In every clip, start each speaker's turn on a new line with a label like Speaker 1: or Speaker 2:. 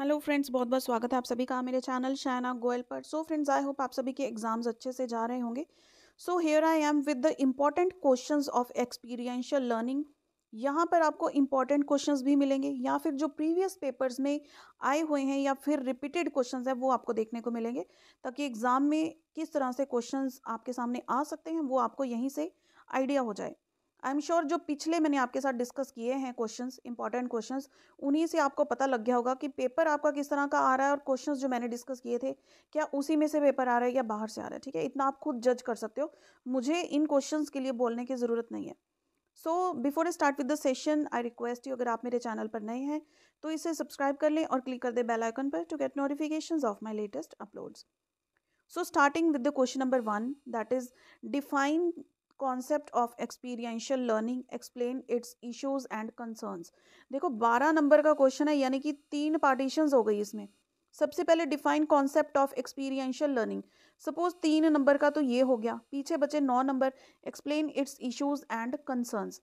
Speaker 1: hello friends बहुत बहुत स्वागत है आप सभी का मेरे चैनल शायना गोयल पर सो फ्रेंड्स आई होप आप सभी के एग्ज़ाम्स अच्छे से जा रहे होंगे so here I am with the important questions of experiential learning यहाँ पर आपको इम्पॉर्टेंट क्वेश्चंस भी मिलेंगे या फिर जो प्रीवियस पेपर्स में आए हुए हैं या फिर रिपीटेड क्वेश्चन है वो आपको देखने को मिलेंगे ताकि एग्ज़ाम में किस तरह से क्वेश्चन आपके सामने आ सकते हैं वो आपको यहीं से आइडिया हो जाए आई एम श्योर जो पिछले मैंने आपके साथ डिस्कस किए हैं क्वेश्चंस इंपॉर्टेंट क्वेश्चंस उन्हीं से आपको पता लग गया होगा कि पेपर आपका किस तरह का आ रहा है और क्वेश्चंस जो मैंने डिस्कस किए थे क्या उसी में से पेपर आ रहा है या बाहर से आ रहा है ठीक है इतना आप खुद जज कर सकते हो मुझे इन क्वेश्चन के लिए बोलने की ज़रूरत नहीं है so before start with the session I request you अगर आप मेरे चैनल पर नए हैं तो इसे सब्सक्राइब कर लें और क्लिक कर दें बेल आइकन पर to get notification of my latest uploads so starting with the question number one that is define concept of experiential learning explain its issues and concerns देखो बारह नंबर का question है यानी कि तीन पार्टीशंस हो गई इसमें सबसे पहले define concept of experiential learning suppose तीन नंबर का तो ये हो गया पीछे बचे नौ number explain its issues and concerns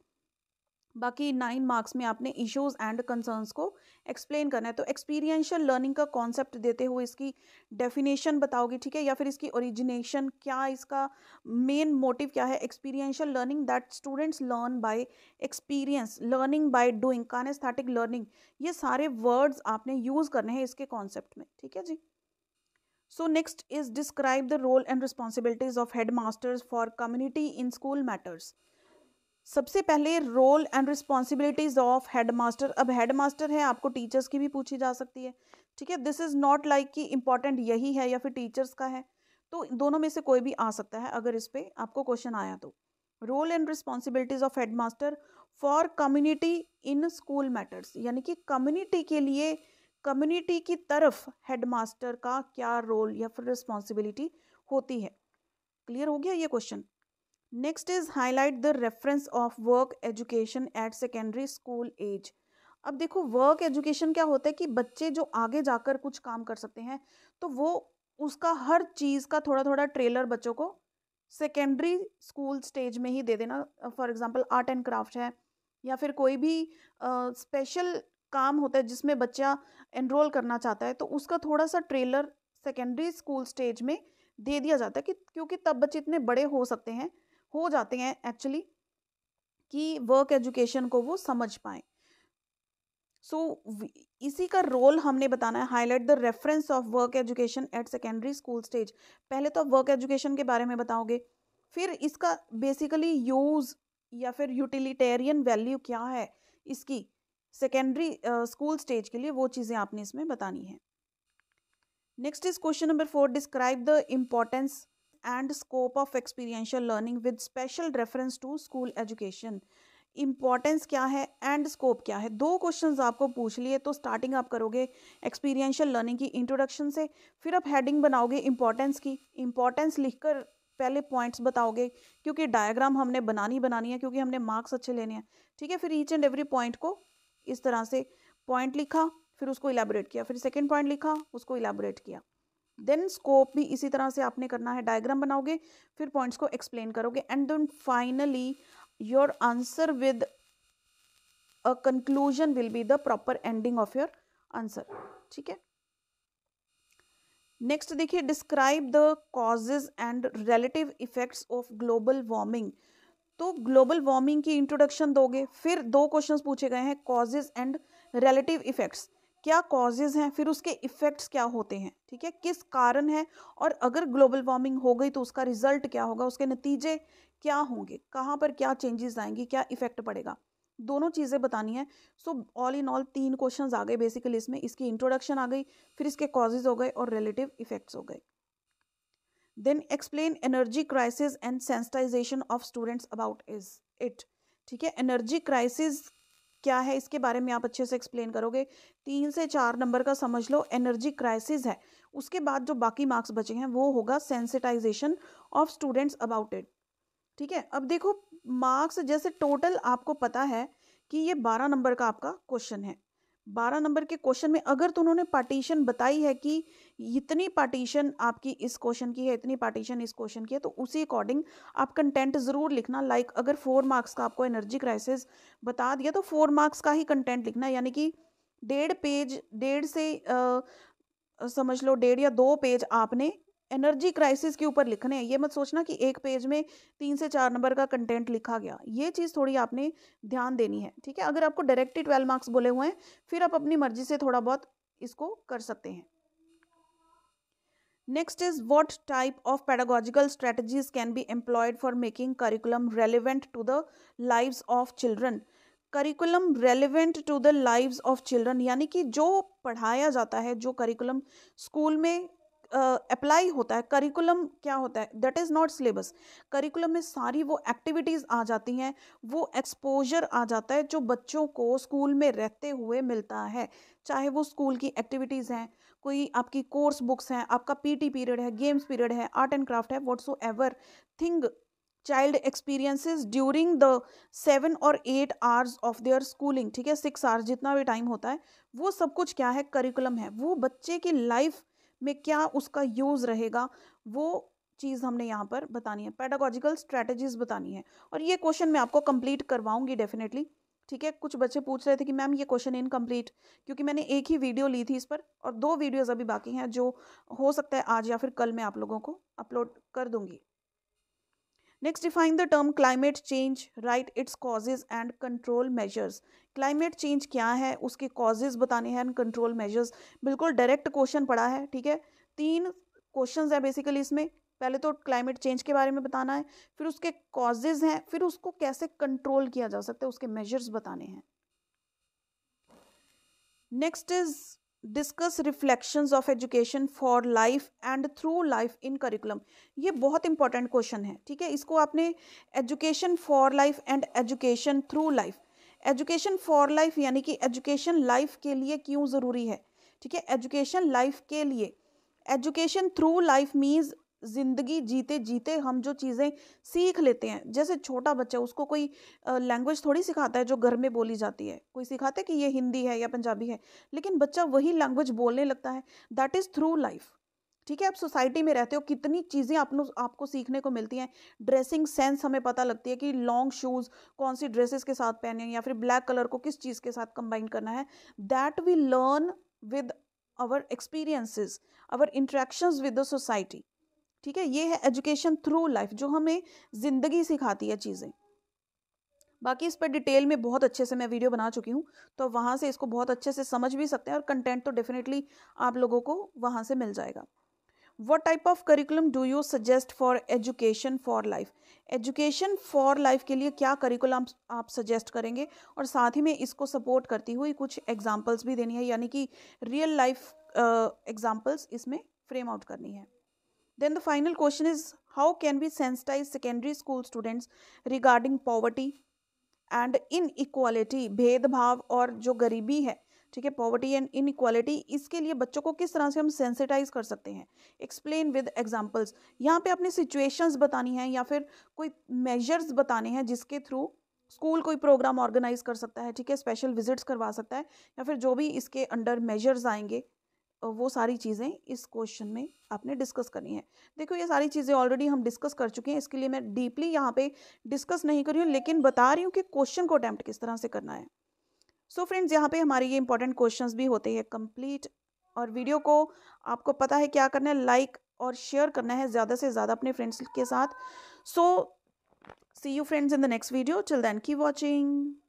Speaker 1: बाकी नाइन मार्क्स में आपने इश्यूज एंड कंसर्न्स को एक्सप्लेन करना है तो एक्सपीरियंशियल लर्निंग का कॉन्सेप्ट देते हुए इसकी डेफिनेशन बताओगे ठीक है या फिर इसकी ओरिजिनेशन क्या इसका मेन मोटिव क्या है experiential learning that students learn by experience learning by doing kinesthetic learning ये सारे वर्ड्स आपने यूज़ करने हैं इसके कॉन्सेप्ट में ठीक है जी so next is describe the role and responsibilities of headmasters for community in school matters सबसे पहले role and responsibilities of head master अब हेड मास्टर है आपको टीचर्स की भी पूछी जा सकती है ठीक है दिस इज़ नॉट लाइक कि इम्पॉर्टेंट यही है या फिर टीचर्स का है तो दोनों में से कोई भी आ सकता है अगर इस पर आपको क्वेश्चन आया तो role and responsibilities of head master for community in school matters यानी कि कम्युनिटी के लिए कम्युनिटी की तरफ हेड मास्टर का क्या रोल या फिर रिस्पॉन्सिबिलिटी होती है क्लियर हो गया ये question next is highlight the reference of work education at secondary school age अब देखो वर्क एजुकेशन क्या होता है कि बच्चे जो आगे जाकर कुछ काम कर सकते हैं तो वो उसका हर चीज़ का थोड़ा थोड़ा ट्रेलर बच्चों को सेकेंडरी स्कूल स्टेज में ही दे देना for example art and craft है या फिर कोई भी स्पेशल uh, काम होता है जिसमें बच्चा एनरोल करना चाहता है तो उसका थोड़ा सा ट्रेलर सेकेंडरी स्कूल स्टेज में दे दिया जाता है कि क्योंकि तब बच्चे इतने बड़े हो सकते हैं हो जाते हैं एक्चुअली कि वर्क एजुकेशन को वो समझ पाए सो so, इसी का रोल हमने बताना है highlight the reference of work education at secondary school stage पहले तो आप वर्क एजुकेशन के बारे में बताओगे फिर इसका बेसिकली यूज़ या फिर यूटिलिटेरियन वैल्यू क्या है इसकी सेकेंडरी स्कूल स्टेज के लिए वो चीज़ें आपने इसमें बतानी है next is question number four describe the importance and scope of experiential learning with special reference to school education importance क्या है एंड स्कोप क्या है दो क्वेश्चन आपको पूछ लिए तो स्टार्टिंग आप करोगे एक्सपीरियंशियल लर्निंग की इंट्रोडक्शन से फिर आप हेडिंग बनाओगे इम्पॉर्टेंस की इम्पॉर्टेंस लिखकर पहले पॉइंट्स बताओगे क्योंकि डायग्राम हमने बनानी बनानी है क्योंकि हमने मार्क्स अच्छे लेने हैं ठीक है फिर ईच एंड एवरी पॉइंट को इस तरह से पॉइंट लिखा फिर उसको इलेबोरेट किया फिर सेकेंड पॉइंट लिखा उसको इलेबोरेट किया देन स्कोप भी इसी तरह से आपने करना है डायग्राम बनाओगे फिर पॉइंट्स को एक्सप्लेन करोगे and then finally your answer with a conclusion will be the proper ending of your answer ठीक है नेक्स्ट देखिए describe the causes and relative effects of global warming तो ग्लोबल वार्मिंग की introduction दोगे फिर दो क्वेश्चंस पूछे गए हैं कॉजेज एंड रिलेटिव इफेक्ट्स क्या कॉजेज हैं फिर उसके इफ़ेक्ट्स क्या होते हैं ठीक है किस कारण है और अगर ग्लोबल वार्मिंग हो गई तो उसका रिजल्ट क्या होगा उसके नतीजे क्या होंगे कहाँ पर क्या चेंजेस आएंगे क्या इफ़ेक्ट पड़ेगा दोनों चीज़ें बतानी है सो ऑल इन ऑल तीन क्वेश्चन आ गए बेसिकली इसमें इसकी इंट्रोडक्शन आ गई फिर इसके कॉजेज हो गए और रिलेटिव इफ़ेक्ट्स हो गए then explain energy crisis and sensitization of students about is it ठीक है एनर्जी क्राइसिस क्या है इसके बारे में आप अच्छे से एक्सप्लेन करोगे तीन से चार नंबर का समझ लो एनर्जी क्राइसिस है उसके बाद जो बाकी मार्क्स बचे हैं वो होगा sensitization of students about it ठीक है अब देखो मार्क्स जैसे टोटल आपको पता है कि ये बारह नंबर का आपका क्वेश्चन है बारह नंबर के क्वेश्चन में अगर तो उन्होंने पार्टीशन बताई है कि इतनी पार्टीशन आपकी इस क्वेश्चन की है इतनी पार्टीशन इस क्वेश्चन की है तो उसी अकॉर्डिंग आप कंटेंट ज़रूर लिखना लाइक like अगर फोर मार्क्स का आपको एनर्जी क्राइसिस बता दिया तो फोर मार्क्स का ही कंटेंट लिखना यानी कि डेढ़ पेज डेढ़ से आ, समझ लो डेढ़ या दो पेज आपने एनर्जी क्राइसिस के ऊपर लिखने हैं ये मत सोचना कि एक पेज में तीन से चार नंबर का कंटेंट लिखा गया ये चीज़ थोड़ी आपने ध्यान देनी है ठीक है अगर आपको डायरेक्टली ट्वेल्व मार्क्स बोले हुए हैं फिर आप अपनी मर्जी से थोड़ा बहुत इसको कर सकते हैं next is what type of pedagogical strategies can be employed for making curriculum relevant to the lives of children curriculum relevant to the lives of children यानी कि जो पढ़ाया जाता है जो करिकुलम स्कूल में अप्लाई होता है करिकुलम क्या होता है that is not syllabus curriculum में सारी वो एक्टिविटीज़ आ जाती हैं वो एक्सपोजर आ जाता है जो बच्चों को स्कूल में रहते हुए मिलता है चाहे वो स्कूल की एक्टिविटीज़ हैं कोई आपकी कोर्स बुक्स हैं आपका पीटी पीरियड है गेम्स पीरियड है आर्ट एंड क्राफ्ट है whatsoever thing child experiences during the seven और eight hours of their schooling ठीक है सिक्स आवर्स जितना भी टाइम होता है वो सब कुछ क्या है करिकुलम है वो बच्चे की लाइफ में क्या उसका यूज़ रहेगा वो चीज़ हमने यहाँ पर बतानी है पैडागोजिकल स्ट्रैटेजीज बतानी है और ये क्वेश्चन मैं आपको कंप्लीट करवाऊंगी डेफिनेटली ठीक है कुछ बच्चे पूछ रहे थे कि मैम ये क्वेश्चन इनकम्प्लीट क्योंकि मैंने एक ही वीडियो ली थी इस पर और दो वीडियोज़ अभी बाकी हैं जो हो सकता है आज या फिर कल मैं आप लोगों को अपलोड कर दूंगी next define the term climate change write its causes and control measures climate change क्या है उसके कॉजेज़ बताने हैं एंड कंट्रोल मेजर्स बिल्कुल डायरेक्ट क्वेश्चन पड़ा है ठीक है तीन क्वेश्चंस है बेसिकली इसमें पहले तो क्लाइमेट चेंज के बारे में बताना है फिर उसके कॉजेज़ हैं फिर उसको कैसे कंट्रोल किया जा सकता है उसके मेजर्स बताने हैं next is discuss reflections of education for life and through life in curriculum ये बहुत इंपॉर्टेंट क्वेश्चन है ठीक है इसको आपने education for life and education through life education for life यानी कि एजुकेशन लाइफ के लिए क्यों ज़रूरी है ठीक है एजुकेशन लाइफ के लिए एजुकेशन थ्रू लाइफ मीन्स ज़िंदगी जीते जीते हम जो चीज़ें सीख लेते हैं जैसे छोटा बच्चा उसको कोई लैंग्वेज थोड़ी सिखाता है जो घर में बोली जाती है कोई सिखाता है कि ये हिंदी है या पंजाबी है लेकिन बच्चा वही लैंग्वेज बोलने लगता है दैट इज़ थ्रू लाइफ ठीक है आप सोसाइटी में रहते हो कितनी चीज़ें आपको आपको सीखने को मिलती हैं ड्रेसिंग सेंस हमें पता लगती है कि लॉन्ग शूज़ कौन सी ड्रेसेस के साथ पहने या फिर ब्लैक कलर को किस चीज़ के साथ कंबाइन करना है that we learn with our experiences our interactions with the society ठीक है ये है एजुकेशन थ्रू लाइफ जो हमें ज़िंदगी सिखाती है चीज़ें बाकी इस पर डिटेल में बहुत अच्छे से मैं वीडियो बना चुकी हूँ तो वहां से इसको बहुत अच्छे से समझ भी सकते हैं और कंटेंट तो डेफिनेटली आप लोगों को वहां से मिल जाएगा what type of curriculum do you suggest for education for life education for life के लिए क्या करिकुलम आप सजेस्ट करेंगे और साथ ही में इसको सपोर्ट करती हुई कुछ एग्जाम्पल्स भी देनी है यानी कि रियल लाइफ एग्जाम्पल्स इसमें फ्रेम आउट करनी है then the final question is how can we sensitize secondary school students regarding poverty and inequality भेदभाव और जो गरीबी है ठीक है पॉवर्टी एंड इनइक्वालिटी इसके लिए बच्चों को किस तरह से हम सेंसिटाइज कर सकते हैं एक्सप्लेन विद एग्जाम्पल्स यहाँ पे अपनी सिचुएशन बतानी है या फिर कोई मेजर्स बताने हैं जिसके थ्रू स्कूल कोई प्रोग्राम ऑर्गेनाइज कर सकता है ठीक है स्पेशल विजिट्स करवा सकता है या फिर जो भी इसके अंडर मेजर्स आएंगे वो सारी चीज़ें इस क्वेश्चन में आपने डिस्कस करनी है देखो ये सारी चीज़ें ऑलरेडी हम डिस्कस कर चुके हैं इसके लिए मैं डीपली यहाँ पे डिस्कस नहीं कर रही हूँ लेकिन बता रही हूँ कि क्वेश्चन को अटैम्प्ट किस तरह से करना है सो फ्रेंड्स यहाँ पे हमारे ये इंपॉर्टेंट क्वेश्चंस भी होते हैं कंप्लीट और वीडियो को आपको पता है क्या करना है लाइक और शेयर करना है ज़्यादा से ज़्यादा अपने फ्रेंड्स के साथ so see you friends in the next video till then keep watching